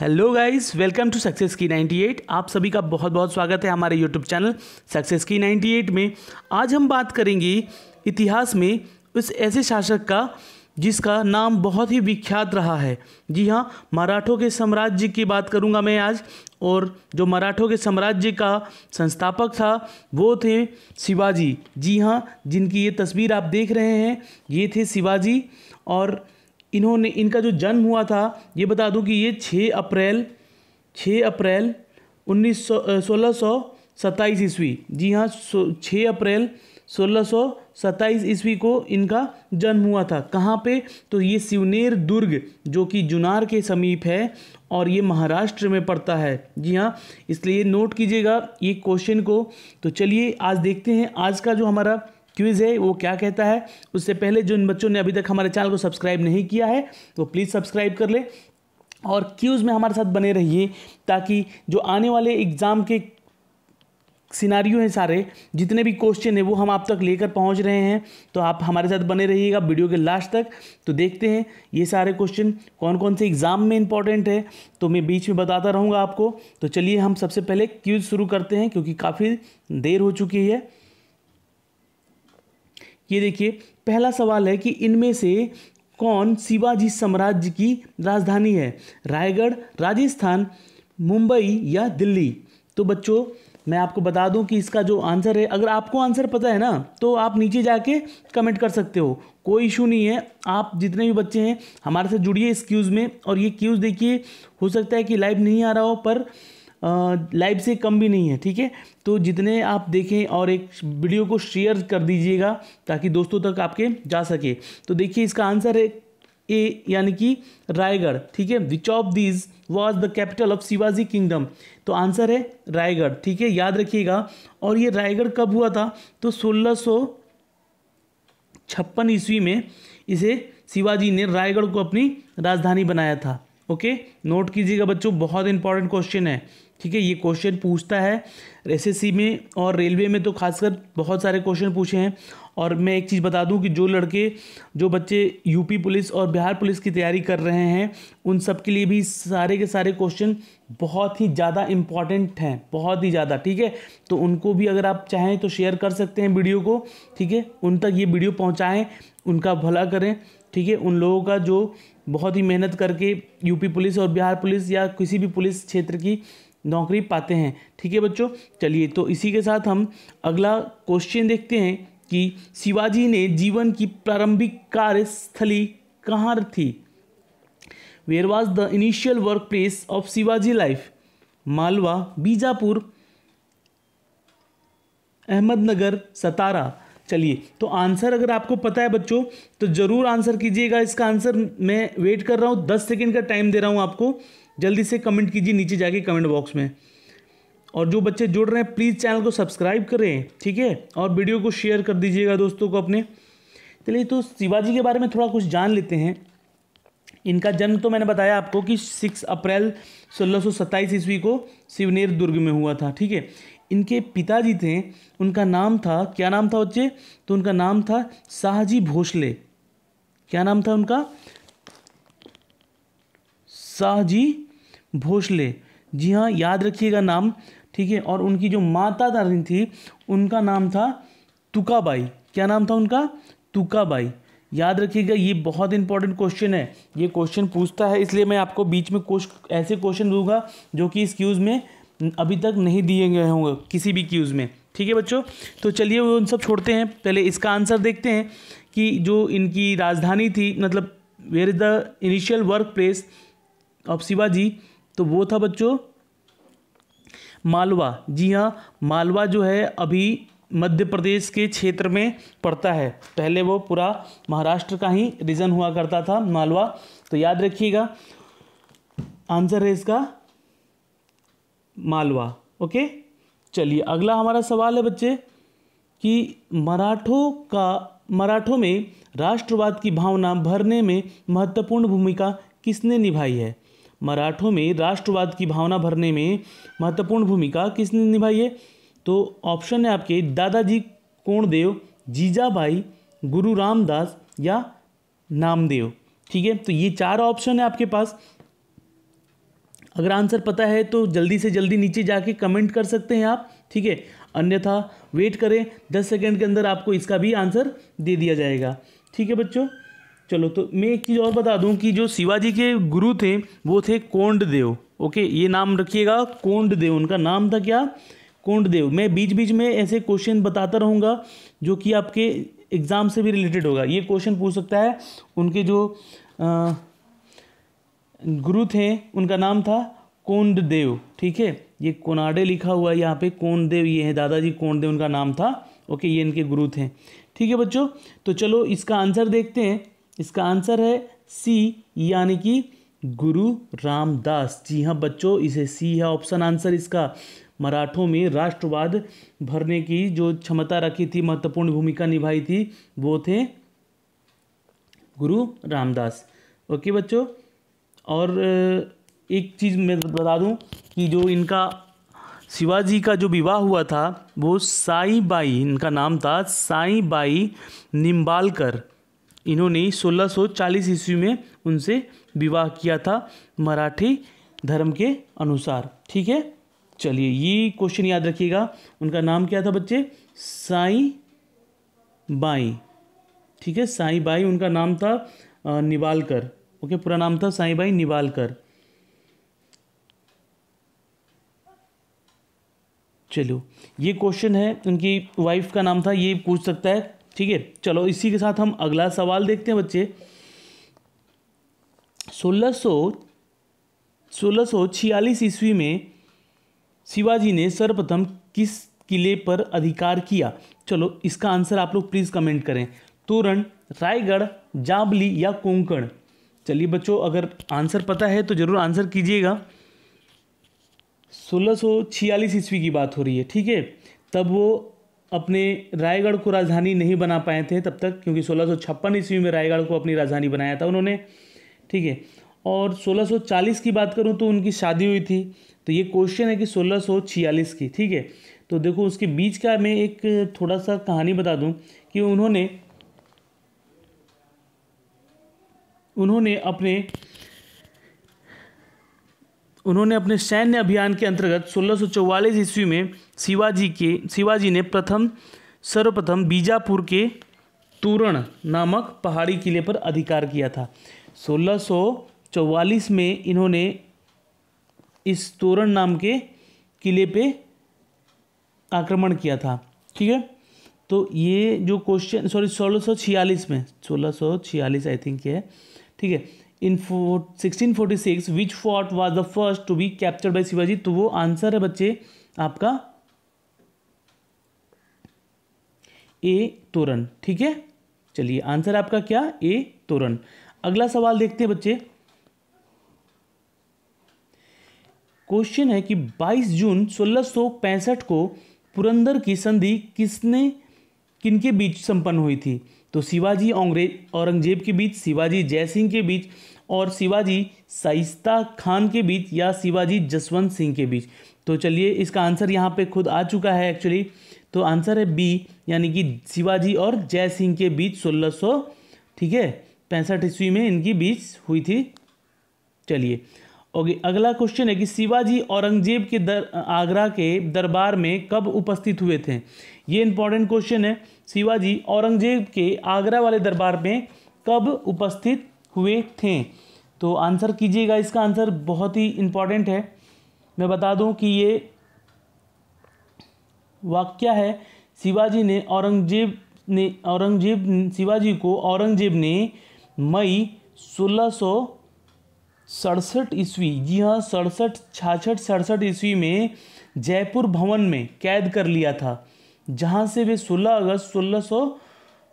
hello guys welcome to success की 98 आप सभी का बहुत बहुत स्वागत है हमारे यूट्यूब चैनल सक्सेस की 98 में आज हम बात करेंगे इतिहास में उस ऐसे शासक का जिसका नाम बहुत ही विख्यात रहा है जी हाँ मराठों के साम्राज्य की बात करूँगा मैं आज और जो मराठों के साम्राज्य का संस्थापक था वो थे शिवाजी जी हाँ जिनकी ये तस्वीर आप देख रहे हैं ये थे शिवाजी और इन्होंने इनका जो जन्म हुआ था ये बता दूं कि ये 6 अप्रैल 6 अप्रैल उन्नीस सोलह सौ सत्ताईस ईस्वी जी हाँ छः अप्रैल सोलह सौ सत्ताईस ईस्वी को इनका जन्म हुआ था कहाँ पे तो ये सिवनेर दुर्ग जो कि जुनार के समीप है और ये महाराष्ट्र में पड़ता है जी हाँ इसलिए नोट कीजिएगा ये क्वेश्चन को तो चलिए आज देखते हैं आज का जो हमारा क्विज़ है वो क्या कहता है उससे पहले जिन बच्चों ने अभी तक हमारे चैनल को सब्सक्राइब नहीं किया है वो प्लीज़ सब्सक्राइब कर ले और क्यूज़ में हमारे साथ बने रहिए ताकि जो आने वाले एग्ज़ाम के सिनारियो हैं सारे जितने भी क्वेश्चन हैं वो हम आप तक लेकर पहुंच रहे हैं तो आप हमारे साथ बने रहिएगा वीडियो के लास्ट तक तो देखते हैं ये सारे क्वेश्चन कौन कौन से एग्ज़ाम में इंपॉर्टेंट है तो मैं बीच में बताता रहूँगा आपको तो चलिए हम सबसे पहले क्यूज शुरू करते हैं क्योंकि काफ़ी देर हो चुकी है ये देखिए पहला सवाल है कि इनमें से कौन शिवाजी साम्राज्य की राजधानी है रायगढ़ राजस्थान मुंबई या दिल्ली तो बच्चों मैं आपको बता दूं कि इसका जो आंसर है अगर आपको आंसर पता है ना तो आप नीचे जाके कमेंट कर सकते हो कोई इशू नहीं है आप जितने भी बच्चे हैं हमारे से जुड़िए इस क्यूज़ में और ये क्यूज़ देखिए हो सकता है कि लाइव नहीं आ रहा हो पर लाइव से कम भी नहीं है ठीक है तो जितने आप देखें और एक वीडियो को शेयर कर दीजिएगा ताकि दोस्तों तक आपके जा सके तो देखिए इसका आंसर है ए यानी कि रायगढ़ ठीक है which of these was the capital of Shivaji kingdom तो आंसर है रायगढ़ ठीक है याद रखिएगा और ये रायगढ़ कब हुआ था तो सोलह सौ छप्पन ईस्वी में इसे शिवाजी ने रायगढ़ को अपनी राजधानी बनाया था ओके नोट कीजिएगा बच्चों बहुत इंपॉर्टेंट क्वेश्चन है ठीक है ये क्वेश्चन पूछता है एस में और रेलवे में तो खासकर बहुत सारे क्वेश्चन पूछे हैं और मैं एक चीज़ बता दूं कि जो लड़के जो बच्चे यूपी पुलिस और बिहार पुलिस की तैयारी कर रहे हैं उन सब के लिए भी सारे के सारे क्वेश्चन बहुत ही ज़्यादा इम्पॉर्टेंट हैं बहुत ही ज़्यादा ठीक है तो उनको भी अगर आप चाहें तो शेयर कर सकते हैं वीडियो को ठीक है उन तक ये वीडियो पहुँचाएँ उनका भला करें ठीक है उन लोगों का जो बहुत ही मेहनत करके यूपी पुलिस और बिहार पुलिस या किसी भी पुलिस क्षेत्र की नौकरी पाते हैं ठीक है बच्चों चलिए तो इसी के साथ हम अगला क्वेश्चन देखते हैं कि शिवाजी ने जीवन की प्रारंभिक कार्यस्थली कहाँ थी where was the initial workplace of Shivaji life Malwa Bijapur Ahmednagar Satara चलिए तो आंसर अगर आपको पता है बच्चों तो ज़रूर आंसर कीजिएगा इसका आंसर मैं वेट कर रहा हूँ दस सेकेंड का टाइम दे रहा हूँ आपको जल्दी से कमेंट कीजिए नीचे जाके कमेंट बॉक्स में और जो बच्चे जुड़ रहे हैं प्लीज़ चैनल को सब्सक्राइब करें ठीक है और वीडियो को शेयर कर दीजिएगा दोस्तों को अपने चलिए तो शिवाजी के बारे में थोड़ा कुछ जान लेते हैं इनका जन्म तो मैंने बताया आपको कि 6 अप्रैल सत्ताईस ईस्वी को शिवनेर दुर्ग में हुआ था ठीक है इनके पिताजी थे उनका नाम था क्या नाम था बच्चे तो उनका नाम था शाहजी भोसले क्या नाम था उनका शाहजी भोसले जी हाँ याद रखिएगा नाम ठीक है और उनकी जो माता दादी थी उनका नाम था तुकाबाई क्या नाम था उनका तुकाबाई याद रखिएगा ये बहुत इंपॉर्टेंट क्वेश्चन है ये क्वेश्चन पूछता है इसलिए मैं आपको बीच में कुछ ऐसे क्वेश्चन दूंगा जो कि इस क्यूज़ में अभी तक नहीं दिए गए होंगे किसी भी क्यूज़ में ठीक है बच्चों तो चलिए वो उन सब छोड़ते हैं पहले इसका आंसर देखते हैं कि जो इनकी राजधानी थी मतलब where is the initial workplace of Shivaji तो वो था बच्चों मालवा जी हाँ मालवा जो है अभी मध्य प्रदेश के क्षेत्र में पड़ता है पहले वो पूरा महाराष्ट्र का ही रीजन हुआ करता था मालवा तो याद रखिएगा आंसर है इसका मालवा ओके चलिए अगला हमारा सवाल है बच्चे कि मराठों का मराठों में राष्ट्रवाद की भावना भरने में महत्वपूर्ण भूमिका किसने निभाई है मराठों में राष्ट्रवाद की भावना भरने में महत्वपूर्ण भूमिका किसने निभाई है तो ऑप्शन है आपके दादाजी कोणदेव जीजाबाई गुरु रामदास या नामदेव ठीक है तो ये चार ऑप्शन है आपके पास अगर आंसर पता है तो जल्दी से जल्दी नीचे जाके कमेंट कर सकते हैं आप ठीक है अन्यथा वेट करें दस सेकेंड के अंदर आपको इसका भी आंसर दे दिया जाएगा ठीक है बच्चों चलो तो मैं एक चीज़ और बता दूं कि जो शिवाजी के गुरु थे वो थे कोंड देव ओके ये नाम रखिएगा कोंड देव उनका नाम था क्या कोंड देव मैं बीच बीच में ऐसे क्वेश्चन बताता रहूँगा जो कि आपके एग्ज़ाम से भी रिलेटेड होगा ये क्वेश्चन पूछ सकता है उनके जो आ, गुरु थे उनका नाम था कोंडदेव ठीक है ये कोनाडे लिखा हुआ है यहाँ पे कोंडदेव देव ये है दादाजी कोंडदेव देव उनका नाम था ओके ये इनके गुरु थे ठीक है बच्चों तो चलो इसका आंसर देखते हैं इसका आंसर है सी यानी कि गुरु रामदास जी हाँ बच्चों इसे सी है ऑप्शन आंसर इसका मराठों में राष्ट्रवाद भरने की जो क्षमता रखी थी महत्वपूर्ण भूमिका निभाई थी वो थे गुरु रामदास ओके बच्चों और एक चीज़ मैं बता दूं कि जो इनका शिवाजी का जो विवाह हुआ था वो साई बाई इनका नाम था साई बाई निम्बालकर इन्होंने 1640 ईस्वी में उनसे विवाह किया था मराठी धर्म के अनुसार ठीक है चलिए ये क्वेश्चन याद रखिएगा उनका नाम क्या था बच्चे साई बाई ठीक है साई बाई उनका नाम था निवालकर ओके पूरा नाम था साई भाई निवालकर चलो ये क्वेश्चन है उनकी वाइफ का नाम था ये पूछ सकता है ठीक है चलो इसी के साथ हम अगला सवाल देखते हैं बच्चे सोलह सो सोलह सौ छियालीस ईस्वी में शिवाजी ने सर्वप्रथम किस किले पर अधिकार किया चलो इसका आंसर आप लोग प्लीज़ कमेंट करें तोरण रायगढ़ जाबली या कोंकण चलिए बच्चों अगर आंसर पता है तो ज़रूर आंसर कीजिएगा सोलह सौ छियालीस ईस्वी की बात हो रही है ठीक है तब वो अपने रायगढ़ को राजधानी नहीं बना पाए थे तब तक क्योंकि सोलह सौ छप्पन ईस्वी में रायगढ़ को अपनी राजधानी बनाया था उन्होंने ठीक है और 1640 की बात करूं तो उनकी शादी हुई थी तो ये क्वेश्चन है कि 1646 की ठीक है तो देखो उसके बीच का मैं एक थोड़ा सा कहानी बता दूं कि उन्होंने उन्होंने अपने उन्होंने अपने सैन्य अभियान के अंतर्गत सोलह ईस्वी में शिवाजी के शिवाजी ने प्रथम सर्वप्रथम बीजापुर के तूरण नामक पहाड़ी किले पर अधिकार किया था 1644 में इन्होंने इस तोरण नाम के किले पे आक्रमण किया था ठीक है तो ये जो क्वेश्चन सॉरी 1646 में 1646 आई थिंक है ठीक है in sixteen forty six which fort was the first to be captured by Shivaji तो वो आंसर है बच्चे आपका ए तोरण ठीक है चलिए आंसर आपका क्या ए तोरण अगला सवाल देखते हैं बच्चे क्वेश्चन है कि 22 जून सोलह को पुरंदर की संधि किसने किनके बीच संपन्न हुई थी तो शिवाजी औंग्रेज औरंगजेब के बीच शिवाजी जयसिंह के बीच और शिवाजी साइस्ता खान के बीच या शिवाजी जसवंत सिंह के बीच तो चलिए इसका आंसर यहाँ पे खुद आ चुका है एक्चुअली तो आंसर है बी यानी कि शिवाजी और जय सिंह के बीच सोलह ठीक है पैंसठ ईस्वी में इनकी बीच हुई थी चलिए ओके अगला क्वेश्चन है कि शिवाजी औरंगजेब के दर आगरा के दरबार में कब उपस्थित हुए थे ये इंपॉर्टेंट क्वेश्चन है शिवाजी औरंगजेब के आगरा वाले दरबार में कब उपस्थित हुए थे तो आंसर कीजिएगा इसका आंसर बहुत ही इम्पॉर्टेंट है मैं बता दूं कि ये वाक्य है शिवाजी ने औरंगजेब ने औरंगजेब शिवाजी को औरंगजेब ने मई सोलह सौ सड़सठ ईस्वी जी हाँ सड़सठ छाछठ सड़सठ ईस्वी में जयपुर भवन में कैद कर लिया था जहाँ से वे 16 अगस्त सोलह सौ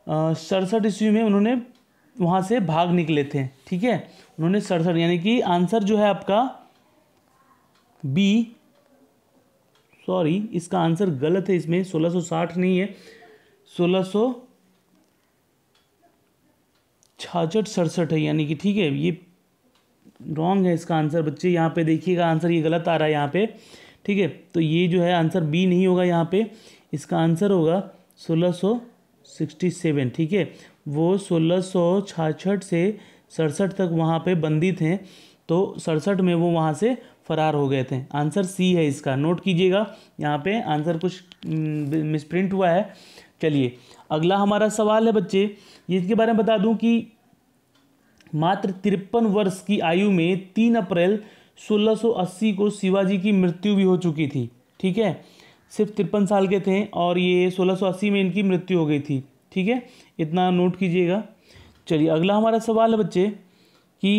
सड़सठ ईस्वी में उन्होंने वहाँ से भाग निकले थे ठीक है उन्होंने सड़सठ यानी कि आंसर जो है आपका बी सॉरी इसका आंसर गलत है इसमें 1660 नहीं है सोलह सौ छाछठ सड़सठ है यानी कि ठीक है ये रॉन्ग है इसका आंसर बच्चे यहाँ पे देखिएगा आंसर ये गलत आ रहा है यहाँ पे ठीक है तो ये जो है आंसर बी नहीं होगा यहाँ पे इसका आंसर होगा 1667 ठीक है वो सोलह से सड़सठ तक वहाँ पे बंदी थे तो सड़सठ में वो वहाँ से फरार हो गए थे आंसर सी है इसका नोट कीजिएगा यहाँ पे आंसर कुछ हम्म, मिसप्रिंट हुआ है चलिए अगला हमारा सवाल है बच्चे इसके बारे में बता दूं कि मात्र तिरपन वर्ष की आयु में तीन अप्रैल 1680 को शिवाजी की मृत्यु भी हो चुकी थी ठीक है सिर्फ तिरपन साल के थे और ये अस्सी में इनकी मृत्यु हो गई थी ठीक है इतना नोट कीजिएगा चलिए अगला हमारा सवाल है बच्चे कि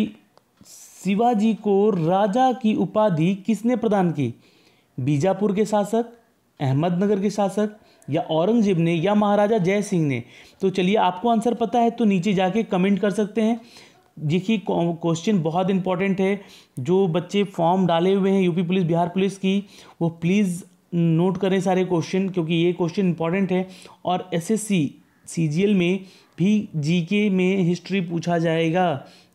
शिवाजी को राजा की उपाधि किसने प्रदान की बीजापुर के शासक अहमदनगर के शासक या औरंगजेब ने या महाराजा जय सिंह ने तो चलिए आपको आंसर पता है तो नीचे जाके कमेंट कर सकते हैं देखिए क्वेश्चन बहुत इंपॉर्टेंट है जो बच्चे फॉर्म डाले हुए हैं यूपी पुलिस बिहार पुलिस की वो प्लीज़ नोट करें सारे क्वेश्चन क्योंकि ये क्वेश्चन इंपॉर्टेंट है और एसएससी सीजीएल में भी जीके में हिस्ट्री पूछा जाएगा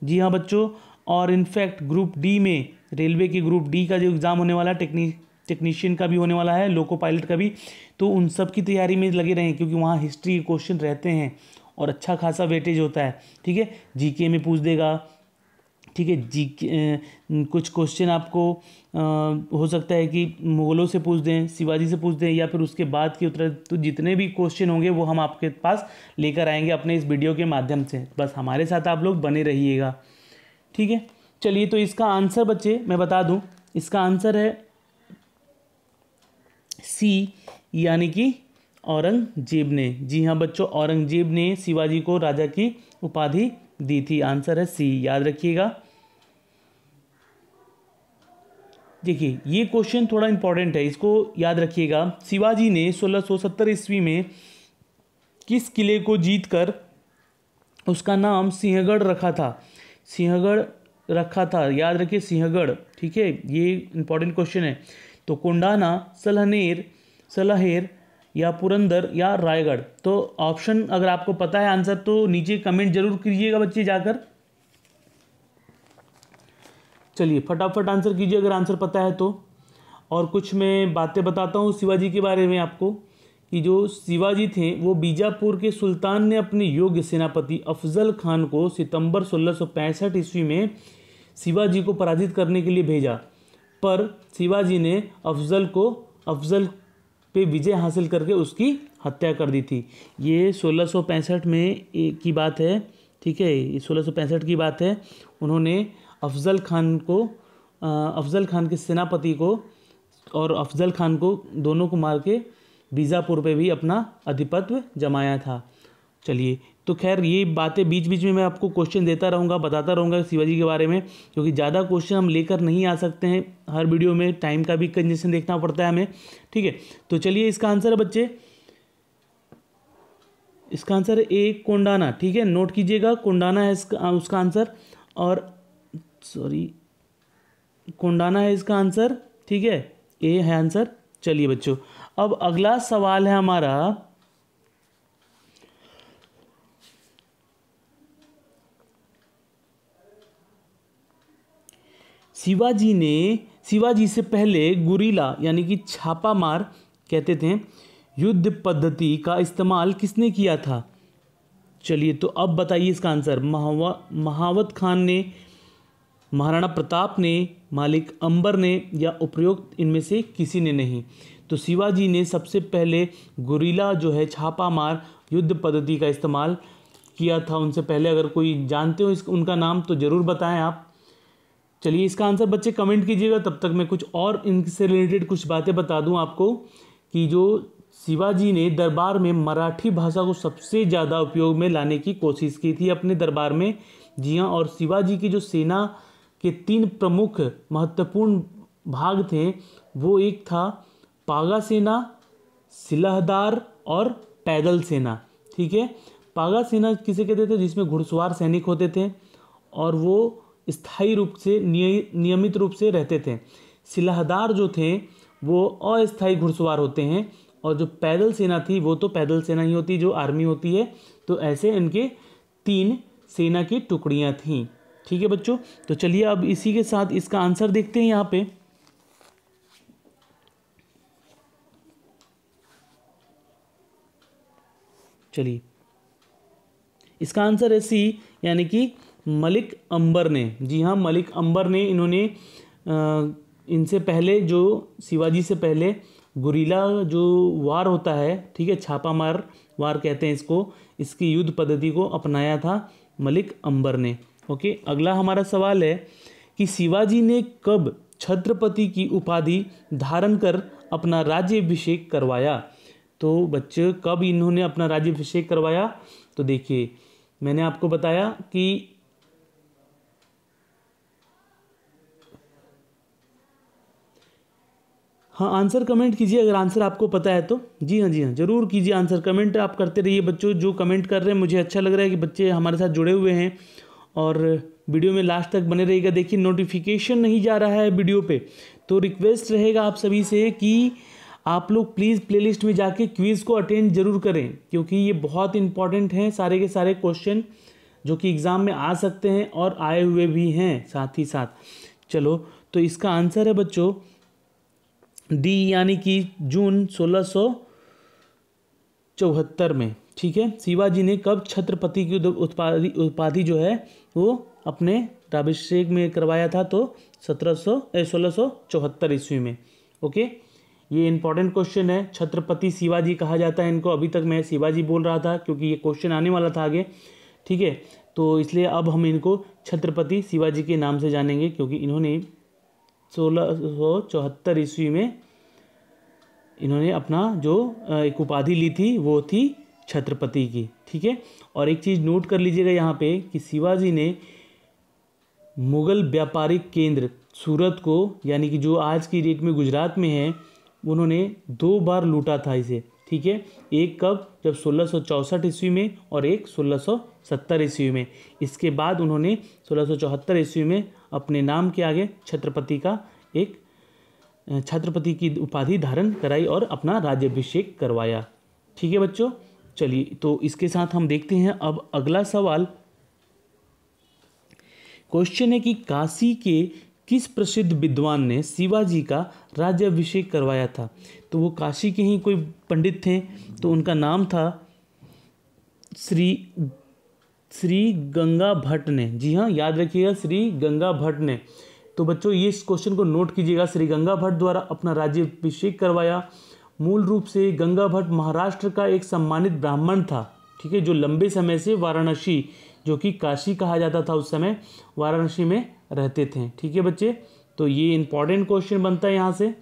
जी हाँ बच्चों और इनफैक्ट ग्रुप डी में रेलवे के ग्रुप डी का जो एग्ज़ाम होने वाला टेक्नी टेक्नीशियन का भी होने वाला है लोको पायलट का भी तो उन सब की तैयारी में लगे रहें क्योंकि वहाँ हिस्ट्री के क्वेश्चन रहते हैं और अच्छा खासा वेटेज होता है ठीक है जीके में पूछ देगा ठीक है जी कुछ क्वेश्चन आपको आ, हो सकता है कि मुग़लों से पूछ दें शिवाजी से पूछ दें या फिर उसके बाद के उत्तर तो जितने भी क्वेश्चन होंगे वो हम आपके पास लेकर आएंगे अपने इस वीडियो के माध्यम से बस हमारे साथ आप लोग बने रहिएगा ठीक है चलिए तो इसका आंसर बच्चे मैं बता दूँ इसका आंसर है सी यानी कि औरंगजेब ने जी हाँ बच्चों औरंगजेब ने शिवाजी को राजा की उपाधि दी थी आंसर है सी याद रखिएगा देखिए ये क्वेश्चन थोड़ा इंपॉर्टेंट है इसको याद रखिएगा शिवाजी ने 1670 ईस्वी में किस किले को जीतकर उसका नाम सिंहगढ़ रखा था सिंहगढ़ रखा था याद रखिए सिंहगढ़ ठीक है ये इंपॉर्टेंट क्वेश्चन है तो कोंडाना सलहनेर सलहेर या पुरंदर या रायगढ़ तो ऑप्शन अगर आपको पता है आंसर तो नीचे कमेंट जरूर कीजिएगा बच्चे जाकर चलिए फटाफट आंसर कीजिए अगर आंसर पता है तो और कुछ मैं बातें बताता हूँ शिवाजी के बारे में आपको कि जो शिवाजी थे वो बीजापुर के सुल्तान ने अपने योग्य सेनापति अफजल खान को सितंबर सोलह ईस्वी में शिवाजी को पराजित करने के लिए भेजा पर शिवाजी ने अफजल को अफजल पे विजय हासिल करके उसकी हत्या कर दी थी ये 1665 में की बात है ठीक है ये 1665 की बात है उन्होंने अफजल खान को अफजल खान के सेनापति को और अफजल खान को दोनों को मार के बीजापुर पे भी अपना अधिपत्व जमाया था चलिए तो खैर ये बातें बीच बीच में मैं आपको क्वेश्चन देता रहूँगा बताता रहूँगा शिवाजी के बारे में क्योंकि ज़्यादा क्वेश्चन हम लेकर नहीं आ सकते हैं हर वीडियो में टाइम का भी कंजेशन देखना पड़ता है हमें ठीक है तो चलिए इसका आंसर है बच्चे इसका आंसर है ए कोंडाना ठीक है नोट कीजिएगा कोंडाना है इसका उसका आंसर और सॉरी कोंडाना है इसका आंसर ठीक है ए है आंसर चलिए बच्चों अब अगला सवाल है हमारा शिवाजी ने शिवाजी से पहले गुरीला यानी कि छापा मार कहते थे युद्ध पद्धति का इस्तेमाल किसने किया था चलिए तो अब बताइए इसका आंसर महावत खान ने महाराणा प्रताप ने मालिक अंबर ने या उपयुक्त इनमें से किसी ने नहीं तो शिवाजी ने सबसे पहले गुरीला जो है छापा मार युद्ध पद्धति का इस्तेमाल किया था उनसे पहले अगर कोई जानते हो इस उनका नाम तो ज़रूर बताएं आप चलिए इसका आंसर बच्चे कमेंट कीजिएगा तब तक मैं कुछ और इनसे रिलेटेड कुछ बातें बता दूं आपको कि जो शिवाजी ने दरबार में मराठी भाषा को सबसे ज़्यादा उपयोग में लाने की कोशिश की थी अपने दरबार में जी हाँ और शिवाजी की जो सेना के तीन प्रमुख महत्वपूर्ण भाग थे वो एक था पागा सेना सिलाहदार और पैदल सेना ठीक है पागा सेना किसे कहते थे जिसमें घुड़सवार सैनिक होते थे और वो स्थायी रूप से निय, नियमित रूप से रहते थे सिलाहदार जो थे वो अस्थायी घुड़सवार होते हैं और जो पैदल सेना थी वो तो पैदल सेना ही होती जो आर्मी होती है तो ऐसे इनके तीन सेना की टुकड़ियाँ थीं ठीक है बच्चों तो चलिए अब इसी के साथ इसका आंसर देखते हैं यहाँ पे चलिए इसका आंसर है सी यानी कि मलिक अंबर ने जी हाँ मलिक अंबर ने इन्होंने इनसे पहले जो शिवाजी से पहले गुरीला जो वार होता है ठीक है छापामार वार कहते हैं इसको इसकी युद्ध पद्धति को अपनाया था मलिक अंबर ने ओके अगला हमारा सवाल है कि शिवाजी ने कब छत्रपति की उपाधि धारण कर अपना राज्यभिषेक करवाया तो बच्चे कब इन्होंने अपना राज्यभिषेक करवाया तो देखिए मैंने आपको बताया कि हाँ आंसर कमेंट कीजिए अगर आंसर आपको पता है तो जी हाँ जी हाँ ज़रूर कीजिए आंसर कमेंट आप करते रहिए बच्चों जो कमेंट कर रहे हैं मुझे अच्छा लग रहा है कि बच्चे हमारे साथ जुड़े हुए हैं और वीडियो में लास्ट तक बने रहेगा देखिए नोटिफिकेशन नहीं जा रहा है वीडियो पे तो रिक्वेस्ट रहेगा आप सभी से कि आप लोग प्लीज़ प्लेलिस्ट में जाके क्विज़ को अटेंड जरूर करें क्योंकि ये बहुत इंपॉर्टेंट हैं सारे के सारे क्वेश्चन जो कि एग्ज़ाम में आ सकते हैं और आए हुए भी हैं साथ ही साथ चलो तो इसका आंसर है बच्चों डी यानी कि जून सोलह चौहत्तर में ठीक है शिवाजी ने कब छत्रपति की उत्पादी उत्पादी जो है वो अपने राभिषेक में करवाया था तो सत्रह सौ सोलह सौ चौहत्तर ईस्वी में ओके ये इंपॉर्टेंट क्वेश्चन है छत्रपति शिवाजी कहा जाता है इनको अभी तक मैं शिवाजी बोल रहा था क्योंकि ये क्वेश्चन आने वाला था आगे ठीक है तो इसलिए अब हम इनको छत्रपति शिवाजी के नाम से जानेंगे क्योंकि इन्होंने सोलह सौ चौहत्तर ईस्वी में इन्होंने अपना जो एक उपाधि ली थी वो थी छत्रपति की ठीक है और एक चीज़ नोट कर लीजिएगा यहाँ पे कि शिवाजी ने मुग़ल व्यापारिक केंद्र सूरत को यानी कि जो आज की डेट में गुजरात में है उन्होंने दो बार लूटा था इसे ठीक है एक कब जब सोलह ईस्वी में और एक सोलह ईस्वी में इसके बाद उन्होंने सोलह ईस्वी में अपने नाम के आगे छत्रपति का एक छत्रपति की उपाधि धारण कराई और अपना राज्याभिषेक करवाया ठीक है बच्चों चलिए तो इसके साथ हम देखते हैं अब अगला सवाल क्वेश्चन है कि काशी के किस प्रसिद्ध विद्वान ने शिवाजी का राज्याभिषेक करवाया था तो वो काशी के ही कोई पंडित थे तो उनका नाम था श्री श्री गंगा भट्ट ने जी हाँ याद रखिएगा श्री गंगा भट्ट ने तो बच्चों ये इस क्वेश्चन को नोट कीजिएगा श्री गंगा भट्ट द्वारा अपना राज्यभिषेक करवाया मूल रूप से गंगा भट्ट महाराष्ट्र का एक सम्मानित ब्राह्मण था ठीक है जो लंबे समय से वाराणसी जो कि काशी कहा जाता था उस समय वाराणसी में रहते थे ठीक है बच्चे तो ये इम्पॉर्टेंट क्वेश्चन बनता है यहाँ से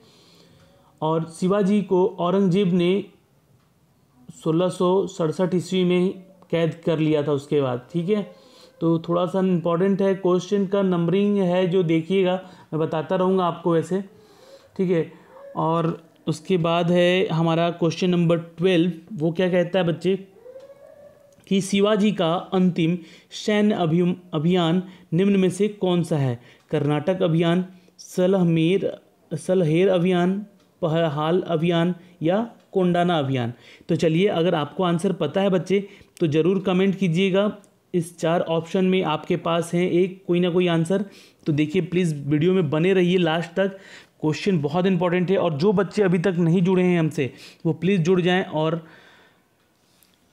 और शिवाजी को औरंगजेब ने सोलह ईस्वी में कैद कर लिया था उसके बाद ठीक है तो थोड़ा सा इम्पॉर्टेंट है क्वेश्चन का नंबरिंग है जो देखिएगा मैं बताता रहूँगा आपको वैसे ठीक है और उसके बाद है हमारा क्वेश्चन नंबर ट्वेल्व वो क्या कहता है बच्चे कि शिवाजी का अंतिम सैन्य अभियान निम्न में से कौन सा है कर्नाटक अभियान सलहमेर सलहेर अभियान पहहाल अभियान या कोंडाना अभियान तो चलिए अगर आपको आंसर पता है बच्चे तो ज़रूर कमेंट कीजिएगा इस चार ऑप्शन में आपके पास है एक कोई ना कोई आंसर तो देखिए प्लीज़ वीडियो में बने रहिए लास्ट तक क्वेश्चन बहुत इंपॉर्टेंट है और जो बच्चे अभी तक नहीं जुड़े हैं हमसे वो प्लीज़ जुड़ जाएं और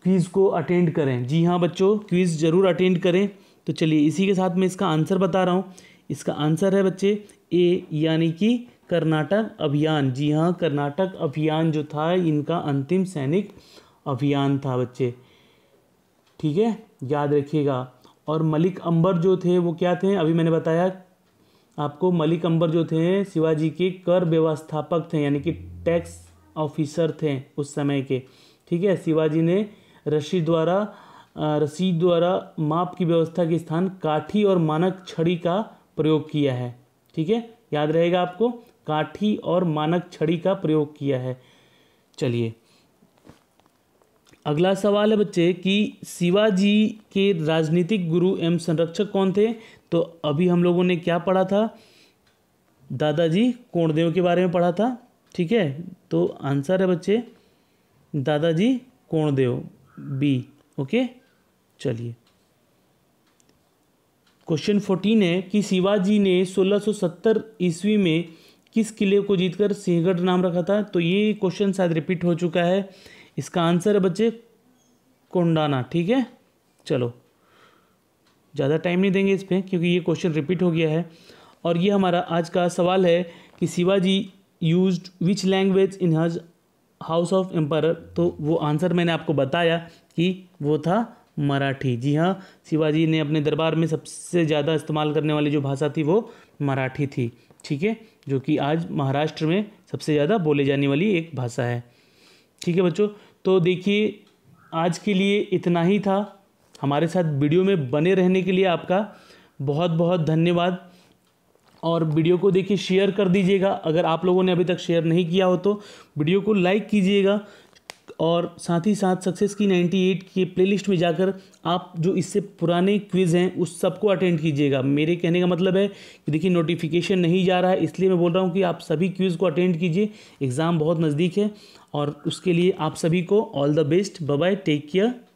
क्विज़ को अटेंड करें जी हाँ बच्चों क्विज़ ज़रूर अटेंड करें तो चलिए इसी के साथ मैं इसका आंसर बता रहा हूँ इसका आंसर है बच्चे ए यानी कि कर्नाटक अभियान जी हाँ कर्नाटक अभियान जो था इनका अंतिम सैनिक अभियान था बच्चे ठीक है याद रखिएगा और मलिक अंबर जो थे वो क्या थे अभी मैंने बताया आपको मलिक अंबर जो थे शिवाजी के कर व्यवस्थापक थे यानी कि टैक्स ऑफिसर थे उस समय के ठीक है शिवाजी ने रशीद द्वारा रसीद द्वारा माप की व्यवस्था के स्थान काठी और मानक छड़ी का प्रयोग किया है ठीक है याद रहेगा आपको काठी और मानक छड़ी का प्रयोग किया है चलिए अगला सवाल है बच्चे कि शिवाजी के राजनीतिक गुरु एवं संरक्षक कौन थे तो अभी हम लोगों ने क्या पढ़ा था दादाजी कोणदेव के बारे में पढ़ा था ठीक है तो आंसर है बच्चे दादाजी कोणदेव बी ओके चलिए क्वेश्चन फोर्टीन है कि शिवाजी ने 1670 ईस्वी में किस किले को जीतकर सिंहगढ़ नाम रखा था तो ये क्वेश्चन शायद रिपीट हो चुका है इसका आंसर है बच्चे कोंडाना ठीक है चलो ज़्यादा टाइम नहीं देंगे इस पर क्योंकि ये क्वेश्चन रिपीट हो गया है और ये हमारा आज का सवाल है कि Shivaji use which language in his house of empire तो वो आंसर मैंने आपको बताया कि वो था मराठी जी हाँ शिवाजी ने अपने दरबार में सबसे ज़्यादा इस्तेमाल करने वाली जो भाषा थी वो मराठी थी ठीक है जो कि आज महाराष्ट्र में सबसे ज़्यादा बोले जाने वाली एक भाषा है ठीक है बच्चों तो देखिए आज के लिए इतना ही था हमारे साथ वीडियो में बने रहने के लिए आपका बहुत बहुत धन्यवाद और वीडियो को देखिए शेयर कर दीजिएगा अगर आप लोगों ने अभी तक शेयर नहीं किया हो तो वीडियो को लाइक कीजिएगा और साथ ही साथ सक्सेस की 98 के प्लेलिस्ट में जाकर आप जो इससे पुराने क्विज़ हैं उस सबको अटेंड कीजिएगा मेरे कहने का मतलब है कि देखिए नोटिफिकेशन नहीं जा रहा है इसलिए मैं बोल रहा हूँ कि आप सभी क्विज़ को अटेंड कीजिए एग्ज़ाम बहुत नज़दीक है और उसके लिए आप सभी को all the best bye take care